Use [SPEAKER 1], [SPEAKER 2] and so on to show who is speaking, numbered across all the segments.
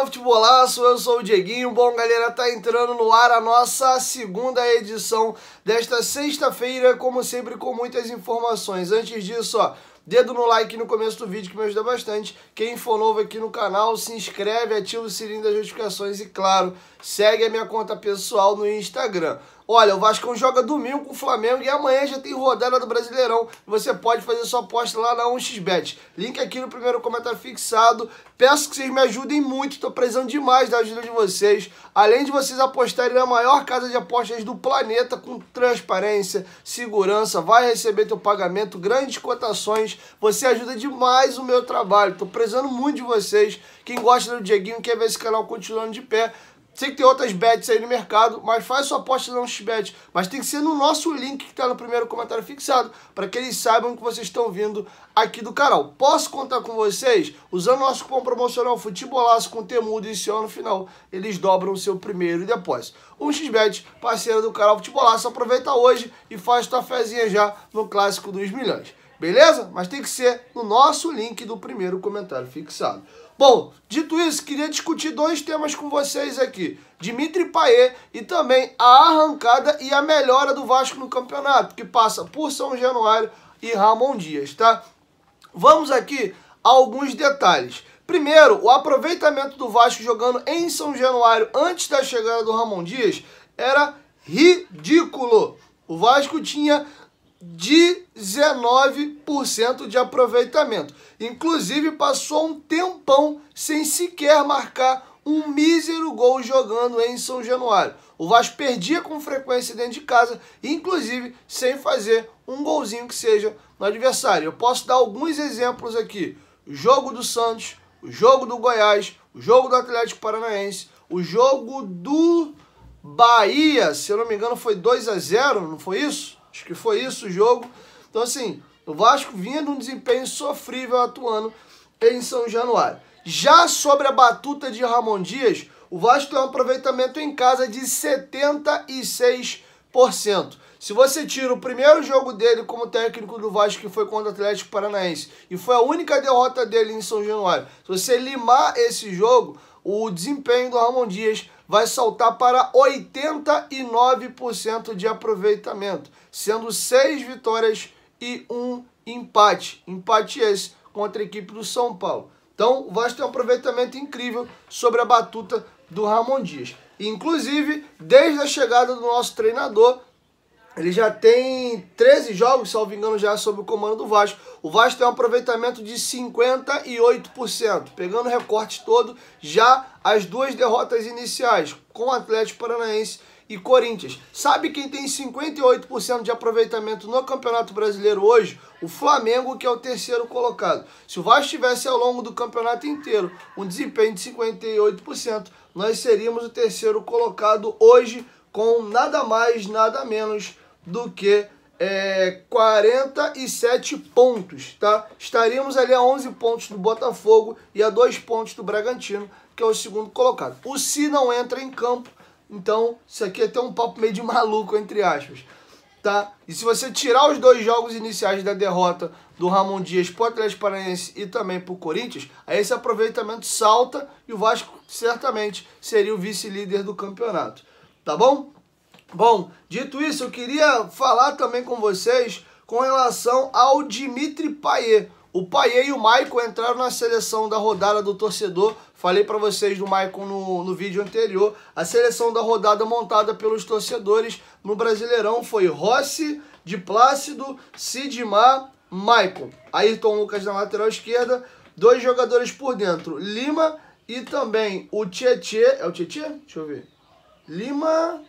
[SPEAKER 1] salve bolaço, eu sou o Dieguinho. Bom, galera, tá entrando no ar a nossa segunda edição desta sexta-feira, como sempre, com muitas informações. Antes disso, ó, dedo no like no começo do vídeo que me ajuda bastante. Quem for novo aqui no canal, se inscreve, ativa o sininho das notificações e, claro, segue a minha conta pessoal no Instagram. Olha, o Vasco joga domingo com o Flamengo e amanhã já tem rodada do Brasileirão. Você pode fazer sua aposta lá na 1xBet. Link aqui no primeiro comentário fixado. Peço que vocês me ajudem muito, estou precisando demais da ajuda de vocês. Além de vocês apostarem na maior casa de apostas do planeta com transparência, segurança, vai receber teu pagamento, grandes cotações. Você ajuda demais o meu trabalho. Estou precisando muito de vocês. Quem gosta do Dieguinho, quer ver esse canal continuando de pé, Sei que tem outras bets aí no mercado, mas faz sua aposta na XBET. Mas tem que ser no nosso link que está no primeiro comentário fixado, para que eles saibam que vocês estão vindo aqui do canal. Posso contar com vocês? Usando nosso cupom promocional Futebolaço com Temudo e esse ano final, eles dobram o seu primeiro depósito. Um XBET, parceira do canal Futebolaço, aproveita hoje e faz tua fezinha já no Clássico dos Milhões. Beleza? Mas tem que ser no nosso link do primeiro comentário fixado. Bom, dito isso, queria discutir dois temas com vocês aqui. Dimitri Payet e também a arrancada e a melhora do Vasco no campeonato, que passa por São Januário e Ramon Dias, tá? Vamos aqui a alguns detalhes. Primeiro, o aproveitamento do Vasco jogando em São Januário antes da chegada do Ramon Dias era ridículo. O Vasco tinha 19% de aproveitamento. Inclusive, passou um tempão sem sequer marcar um mísero gol jogando em São Januário. O Vasco perdia com frequência dentro de casa, inclusive sem fazer um golzinho que seja no adversário. Eu posso dar alguns exemplos aqui. O jogo do Santos, o jogo do Goiás, o jogo do Atlético Paranaense, o jogo do Bahia, se eu não me engano foi 2 a 0, não foi isso? Acho que foi isso o jogo. Então, assim, o Vasco vinha de um desempenho sofrível atuando em São Januário. Já sobre a batuta de Ramon Dias, o Vasco tem um aproveitamento em casa de 76%. Se você tira o primeiro jogo dele como técnico do Vasco, que foi contra o Atlético Paranaense, e foi a única derrota dele em São Januário, se você limar esse jogo, o desempenho do Ramon Dias vai saltar para 89% de aproveitamento, sendo seis vitórias e um empate. Empate esse contra a equipe do São Paulo. Então, o Vasco tem um aproveitamento incrível sobre a batuta do Ramon Dias. Inclusive, desde a chegada do nosso treinador, ele já tem 13 jogos, salvo engano, já sob o comando do Vasco. O Vasco tem um aproveitamento de 58%, pegando o recorte todo, já as duas derrotas iniciais, com o Atlético Paranaense e Corinthians. Sabe quem tem 58% de aproveitamento no Campeonato Brasileiro hoje? O Flamengo, que é o terceiro colocado. Se o Vasco tivesse ao longo do campeonato inteiro um desempenho de 58%, nós seríamos o terceiro colocado hoje com nada mais, nada menos do que é, 47 pontos, tá? Estaríamos ali a 11 pontos do Botafogo e a 2 pontos do Bragantino, que é o segundo colocado. O Si não entra em campo, então isso aqui é até um papo meio de maluco, entre aspas. Tá? E se você tirar os dois jogos iniciais da derrota do Ramon Dias para o Atlético Paranaense e também para o Corinthians, aí esse aproveitamento salta e o Vasco certamente seria o vice-líder do campeonato. Tá bom? Bom, dito isso, eu queria falar também com vocês com relação ao Dimitri Payet. O Payet e o Maicon entraram na seleção da rodada do torcedor. Falei para vocês do Maicon no, no vídeo anterior. A seleção da rodada montada pelos torcedores no Brasileirão foi Rossi, de Plácido, Sidmar, Maicon. Ayrton Lucas na lateral esquerda, dois jogadores por dentro, Lima e também o Tietê. É o Tietê? Deixa eu ver. Lima.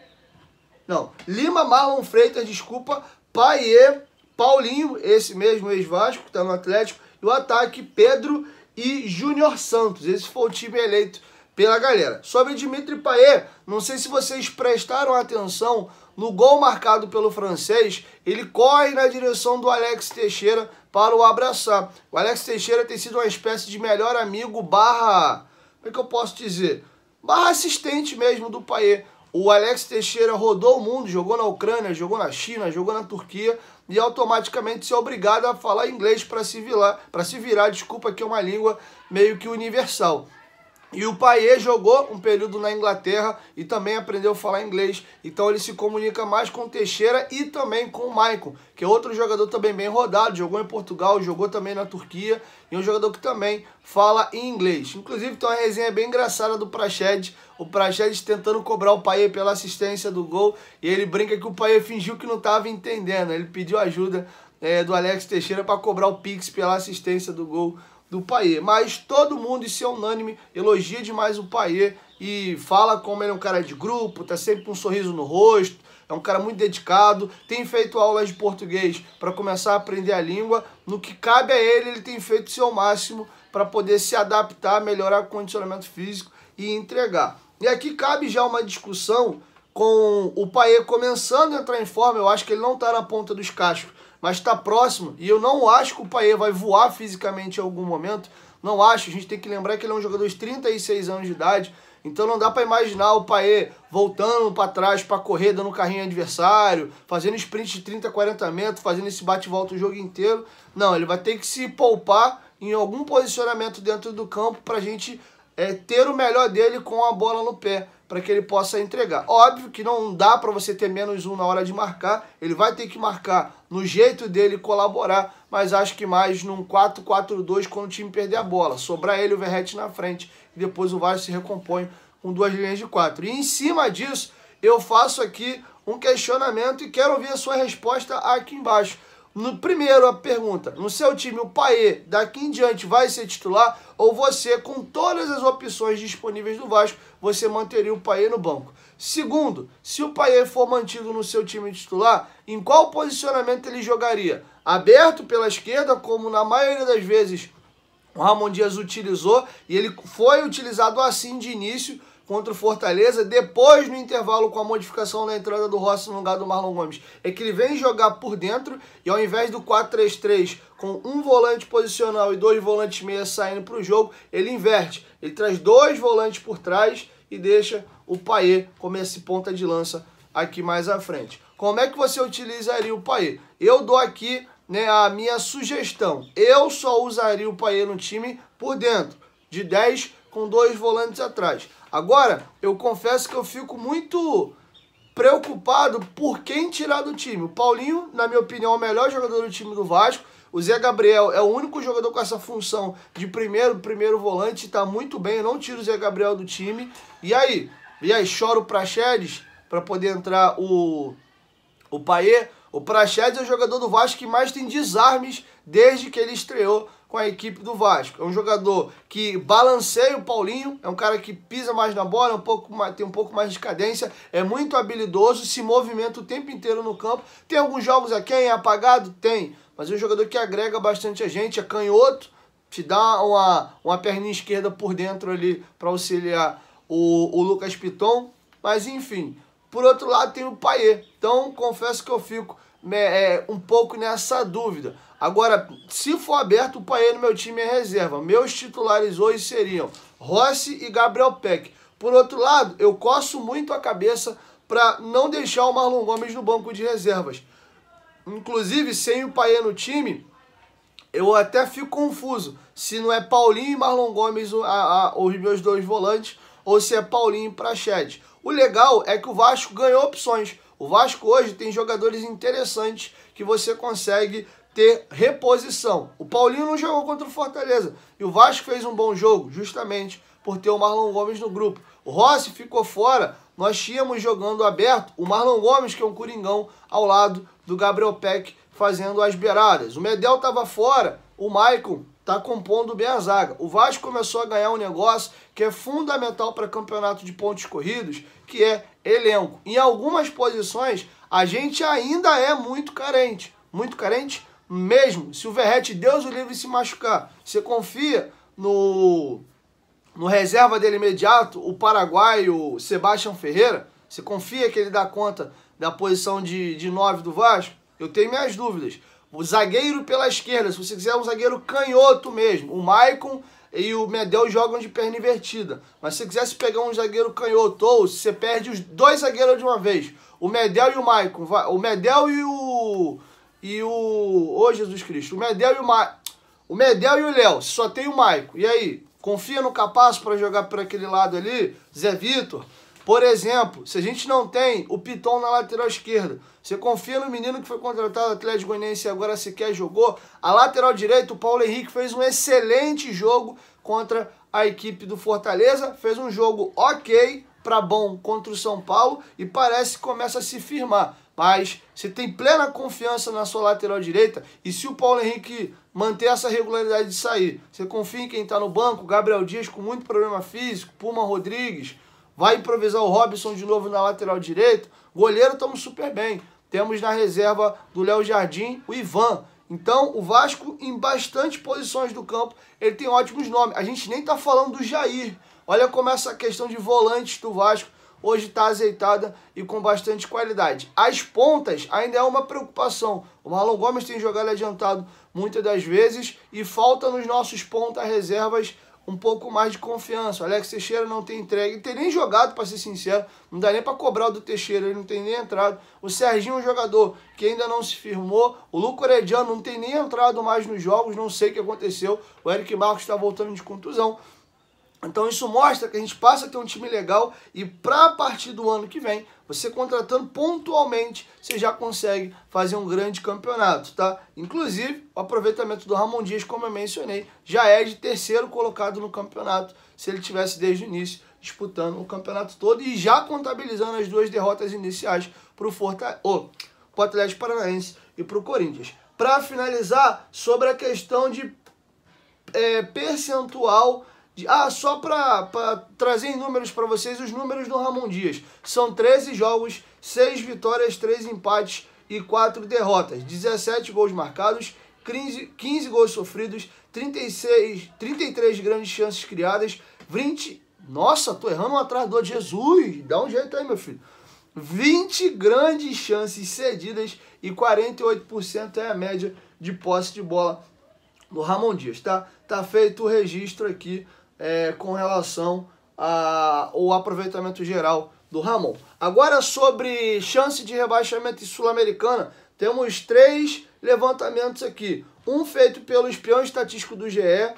[SPEAKER 1] Não, Lima, Marlon Freitas, desculpa, Paier, Paulinho, esse mesmo ex-Vasco, que está no Atlético, e o ataque Pedro e Júnior Santos. Esse foi o time eleito pela galera. Sobre Dimitri Payet, não sei se vocês prestaram atenção no gol marcado pelo francês, ele corre na direção do Alex Teixeira para o abraçar. O Alex Teixeira tem sido uma espécie de melhor amigo barra... como é que eu posso dizer? Barra assistente mesmo do Payet. O Alex Teixeira rodou o mundo, jogou na Ucrânia, jogou na China, jogou na Turquia e automaticamente se é obrigado a falar inglês para se virar, para se virar, desculpa que é uma língua meio que universal. E o Paier jogou um período na Inglaterra e também aprendeu a falar inglês. Então ele se comunica mais com o Teixeira e também com o Maicon, que é outro jogador também bem rodado, jogou em Portugal, jogou também na Turquia, e é um jogador que também fala em inglês. Inclusive tem uma resenha bem engraçada do Praxedes, o Praxedes tentando cobrar o Paier pela assistência do gol, e ele brinca que o Paier fingiu que não estava entendendo, ele pediu ajuda é, do Alex Teixeira para cobrar o Pix pela assistência do gol do Paier. Mas todo mundo, isso é unânime, elogia demais o Paier e fala como ele é um cara de grupo, tá sempre com um sorriso no rosto, é um cara muito dedicado, tem feito aulas de português para começar a aprender a língua. No que cabe a ele, ele tem feito o seu máximo para poder se adaptar, melhorar o condicionamento físico e entregar. E aqui cabe já uma discussão com o Paê começando a entrar em forma, eu acho que ele não está na ponta dos cascos, mas está próximo. E eu não acho que o Paê vai voar fisicamente em algum momento. Não acho. A gente tem que lembrar que ele é um jogador de 36 anos de idade. Então não dá para imaginar o Paê voltando para trás para correr, dando carrinho adversário, fazendo sprint de 30, 40 metros, fazendo esse bate-volta o jogo inteiro. Não, ele vai ter que se poupar em algum posicionamento dentro do campo para a gente é, ter o melhor dele com a bola no pé para que ele possa entregar. Óbvio que não dá para você ter menos um na hora de marcar, ele vai ter que marcar no jeito dele colaborar, mas acho que mais num 4-4-2 quando o time perder a bola. Sobrar ele o Verrete na frente e depois o Vasco se recompõe com duas linhas de quatro. E em cima disso, eu faço aqui um questionamento e quero ouvir a sua resposta aqui embaixo. No, primeiro, a pergunta: no seu time, o Paê daqui em diante vai ser titular ou você, com todas as opções disponíveis do Vasco, você manteria o Paê no banco? Segundo, se o Paê for mantido no seu time titular, em qual posicionamento ele jogaria? Aberto pela esquerda, como na maioria das vezes o Ramon Dias utilizou, e ele foi utilizado assim de início contra o Fortaleza, depois no intervalo com a modificação na entrada do Rossi no lugar do Marlon Gomes, é que ele vem jogar por dentro e ao invés do 4-3-3 com um volante posicional e dois volantes meia saindo para o jogo, ele inverte. Ele traz dois volantes por trás e deixa o Paier como esse ponta de lança aqui mais à frente. Como é que você utilizaria o Paier? Eu dou aqui né, a minha sugestão. Eu só usaria o Paier no time por dentro, de 10 com dois volantes atrás. Agora, eu confesso que eu fico muito preocupado por quem tirar do time. O Paulinho, na minha opinião, é o melhor jogador do time do Vasco. O Zé Gabriel é o único jogador com essa função de primeiro, primeiro volante, tá muito bem, eu não tiro o Zé Gabriel do time. E aí? E aí, choro o Praxedes para poder entrar o o Paier. O Praxedes é o jogador do Vasco que mais tem desarmes desde que ele estreou com a equipe do Vasco. É um jogador que balanceia o Paulinho, é um cara que pisa mais na bola, é um pouco mais, tem um pouco mais de cadência, é muito habilidoso, se movimenta o tempo inteiro no campo. Tem alguns jogos aqui, é apagado? Tem. Mas é um jogador que agrega bastante a gente, é canhoto, te dá uma, uma perna esquerda por dentro ali para auxiliar o, o Lucas Piton. Mas enfim, por outro lado tem o Paier. Então confesso que eu fico é, um pouco nessa dúvida. Agora, se for aberto, o Paê no meu time é reserva. Meus titulares hoje seriam Rossi e Gabriel Peck. Por outro lado, eu coço muito a cabeça para não deixar o Marlon Gomes no banco de reservas. Inclusive, sem o Paê no time, eu até fico confuso se não é Paulinho e Marlon Gomes a, a, os meus dois volantes ou se é Paulinho e Prachete. O legal é que o Vasco ganhou opções. O Vasco hoje tem jogadores interessantes que você consegue ter reposição. O Paulinho não jogou contra o Fortaleza. E o Vasco fez um bom jogo, justamente por ter o Marlon Gomes no grupo. O Rossi ficou fora, nós tínhamos jogando aberto o Marlon Gomes, que é um coringão, ao lado do Gabriel Peck fazendo as beiradas. O Medel estava fora, o Maicon está compondo bem a zaga. O Vasco começou a ganhar um negócio que é fundamental para campeonato de pontos corridos, que é elenco. Em algumas posições, a gente ainda é muito carente. Muito carente mesmo. Se o Verrete, Deus o livre, se machucar, você confia no, no reserva dele imediato, o paraguaio Sebastião Ferreira? Você confia que ele dá conta da posição de, de 9 do Vasco? Eu tenho minhas dúvidas. O zagueiro pela esquerda, se você quiser é um zagueiro canhoto mesmo. O Maicon e o Medel jogam de perna invertida. Mas se você quisesse pegar um zagueiro canhoto, ou se você perde os dois zagueiros de uma vez, o Medel e o Maicon, o Medel e o e o. Ô Jesus Cristo, o Medel e o Ma... O Medel e o Léo, só tem o Maico. E aí? Confia no Capasso para jogar por aquele lado ali? Zé Vitor? Por exemplo, se a gente não tem o Piton na lateral esquerda, você confia no menino que foi contratado Atlético Goianiense e agora sequer jogou. A lateral direita, o Paulo Henrique fez um excelente jogo contra a equipe do Fortaleza, fez um jogo ok para bom contra o São Paulo e parece que começa a se firmar mas Você tem plena confiança na sua lateral direita. E se o Paulo Henrique manter essa regularidade de sair, você confia em quem está no banco, Gabriel Dias com muito problema físico, Puma Rodrigues, vai improvisar o Robson de novo na lateral direita. Goleiro estamos super bem. Temos na reserva do Léo Jardim o Ivan. Então, o Vasco, em bastante posições do campo, ele tem ótimos nomes. A gente nem está falando do Jair. Olha como essa questão de volantes do Vasco hoje está azeitada e com bastante qualidade. As pontas ainda é uma preocupação. O Marlon Gomes tem jogado adiantado muitas das vezes e falta nos nossos pontas reservas um pouco mais de confiança. O Alex Teixeira não tem entregue, não tem nem jogado, para ser sincero, não dá nem para cobrar o do Teixeira, ele não tem nem entrado. O Serginho é um jogador que ainda não se firmou. O Luco Orediano não tem nem entrado mais nos jogos, não sei o que aconteceu. O Eric Marcos está voltando de contusão. Então isso mostra que a gente passa a ter um time legal e para a partir do ano que vem, você contratando pontualmente, você já consegue fazer um grande campeonato, tá? Inclusive, o aproveitamento do Ramon Dias, como eu mencionei, já é de terceiro colocado no campeonato, se ele tivesse desde o início disputando o campeonato todo e já contabilizando as duas derrotas iniciais para o Fortaleza, oh, Atlético Paranaense e para o Corinthians. Para finalizar, sobre a questão de é, percentual de, ah, só para trazer em números para vocês os números do Ramon Dias. São 13 jogos, 6 vitórias, 3 empates e 4 derrotas. 17 gols marcados, 15, 15 gols sofridos, 36, 33 grandes chances criadas, 20... Nossa, tô errando um atrás do Jesus, dá um jeito aí, meu filho. 20 grandes chances cedidas e 48% é a média de posse de bola do Ramon Dias, tá? Tá feito o registro aqui é, com relação ao aproveitamento geral do Ramon. Agora sobre chance de rebaixamento sul-americana, temos três levantamentos aqui. Um feito pelo espião estatístico do GE,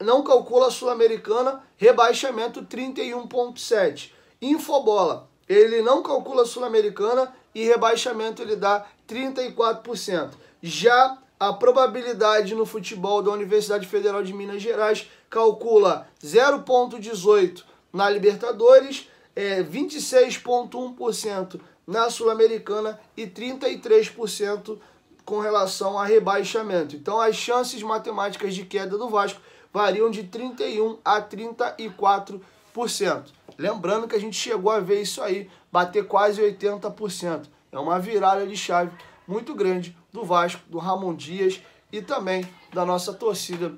[SPEAKER 1] não calcula Sul-Americana, rebaixamento 31.7. Infobola, ele não calcula Sul-Americana e rebaixamento ele dá 34%. Já a probabilidade no futebol da Universidade Federal de Minas Gerais calcula 0,18% na Libertadores, é, 26,1% na Sul-Americana e 33% com relação a rebaixamento. Então, as chances matemáticas de queda do Vasco variam de 31% a 34%. Lembrando que a gente chegou a ver isso aí bater quase 80%. É uma virada de chave muito grande do Vasco, do Ramon Dias e também da nossa torcida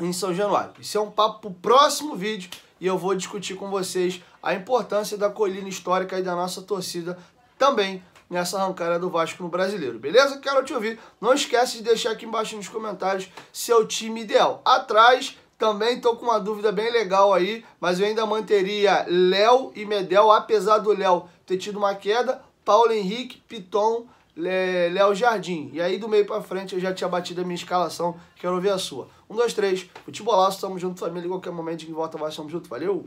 [SPEAKER 1] em São Januário. Isso é um papo pro próximo vídeo e eu vou discutir com vocês a importância da colina histórica e da nossa torcida também nessa arrancada do Vasco no Brasileiro, beleza? Quero te ouvir. Não esquece de deixar aqui embaixo nos comentários seu time ideal. Atrás também estou com uma dúvida bem legal aí, mas eu ainda manteria Léo e Medel, apesar do Léo ter tido uma queda, Paulo Henrique, Piton, Léo Jardim. E aí do meio para frente eu já tinha batido a minha escalação, quero ver a sua. Um, dois, três. Futebolaço, tamo junto, família. Em qualquer momento, que volta, vai, tamo junto. Valeu!